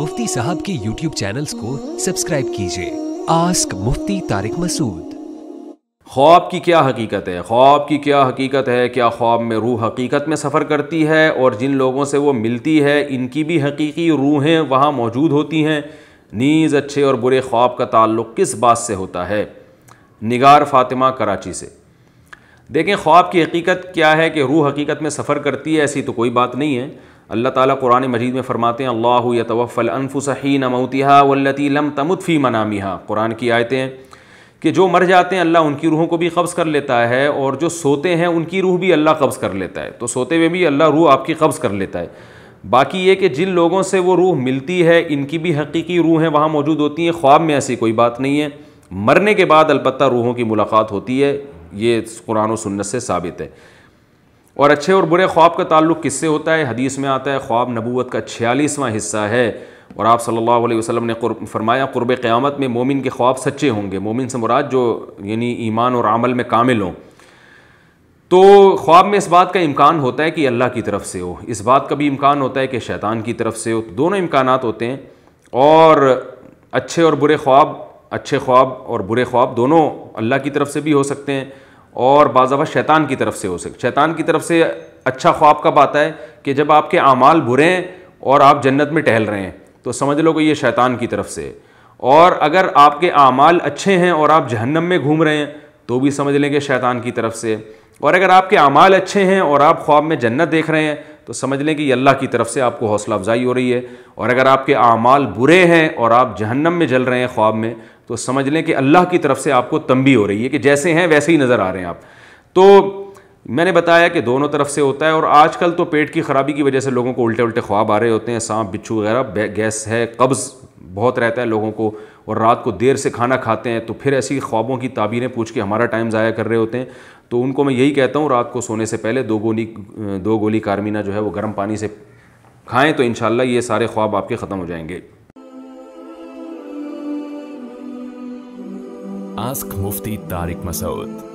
मुफ्ती साहब के YouTube channels को सब्सक्राइब कीजिए आस्क मुफ्ती तारिक मसूद ख्वाब की क्या हकीकत है ख्वाब की क्या हकीकत है क्या ख्वाब में रूह हकीकत में सफ़र करती है और जिन लोगों से वो मिलती है इनकी भी हकीकी रूहें वहाँ मौजूद होती हैं नीज़ अच्छे और बुरे ख्वाब का ताल्लुक़ किस बात से होता है निगार फातिमा कराची से देखें ख्वाब की हकीकत क्या है कि रूह हकीकत में सफ़र करती है ऐसी तो कोई बात नहीं है अल्लाह ताला कुरान मजीद में फ़रमाते हैं अल्लाह तवफल अनफुसहीन मऊतिहा वल्लती लम तमुतफ़ी मनामिहा कुरान की आयतें कि जो मर जाते हैं अल्लाह उनकी रूहों को भी कब्ज़ कर लेता है और जो सोते हैं उनकी रूह भी अल्लाह कब्ज़ कर लेता है तो सोते हुए भी अल्लाह रूह आपकी कब्ज़ कर लेता है बाकी ये कि जिन लोगों से वो रूह मिलती है इनकी भी हकीकी रूह रूहें वहाँ मौजूद होती हैं ख्वाब में ऐसी कोई बात नहीं है मरने के बाद अलबत्ता रूहों की मुलाकात होती है ये कुरान और सुन्नत से साबित है और अच्छे और बुरे ख्वाब का ताल्लुक किससे होता है हदीस में आता है ख्वाब नबूत का छियालीसवां हिस्सा है और आप सल्लल्लाहु अलैहि वसल्लम ने फरमाया कुर्ब क़्यामत में मोमिन के ख्वाब सच्चे होंगे मोमिन से मुराद जो यानी ईमान और अमल में कामिल हों तो ख्वाब में इस बात का इम्कान होता है कि अल्लाह की तरफ से हो इस बात का भी इम्कान होता है कि शैतान की तरफ से हो तो दोनों इम्कान होते हैं और अच्छे और बुरे ख्वाब अच्छे ख्वाब और बुरे ख्वाब दोनों अल्लाह की तरफ से भी हो सकते हैं और बाज़ा शैतान की तरफ से हो सके शैतान की तरफ से अच्छा ख्वाब का आता है कि जब आपके अमाल बुरे हैं और आप जन्नत में टहल रहे हैं तो समझ लो कि ये शैतान की तरफ से और अगर आपके अमाल अच्छे हैं और आप जहन्नम में घूम रहे हैं तो भी समझ लेंगे शैतान की तरफ से और अगर आपके अमाल अच्छे हैं और आप ख्वाब में जन्नत देख रहे हैं तो समझ लें कि अल्लाह की तरफ से आपको हौसला अफजाई हो रही है और अगर आपके अमाल बुरे हैं और आप जहन्नम में जल रहे हैं ख्वाब में तो समझ लें कि अल्लाह की तरफ से आपको तंबी हो रही है कि जैसे हैं वैसे ही नज़र आ रहे हैं आप तो मैंने बताया कि दोनों तरफ से होता है और आजकल तो पेट की ख़राबी की वजह से लोगों को उल्टे उल्टे ख्वाब आ रहे होते हैं सांप बिच्छू वगैरह गैस है कब्ज़ बहुत रहता है लोगों को और रात को देर से खाना खाते हैं तो फिर ऐसी ख्वाबों की ताबीरें पूछ के हमारा टाइम ज़ाया कर रहे होते हैं तो उनको मैं यही कहता हूँ रात को सोने से पहले दो गोली दो गोली कारमीना जो है वो गर्म पानी से खाएं तो इन ये सारे ख्वाब आपके ख़त्म हो जाएंगे आस्क मुफ्ती तारिक मसूद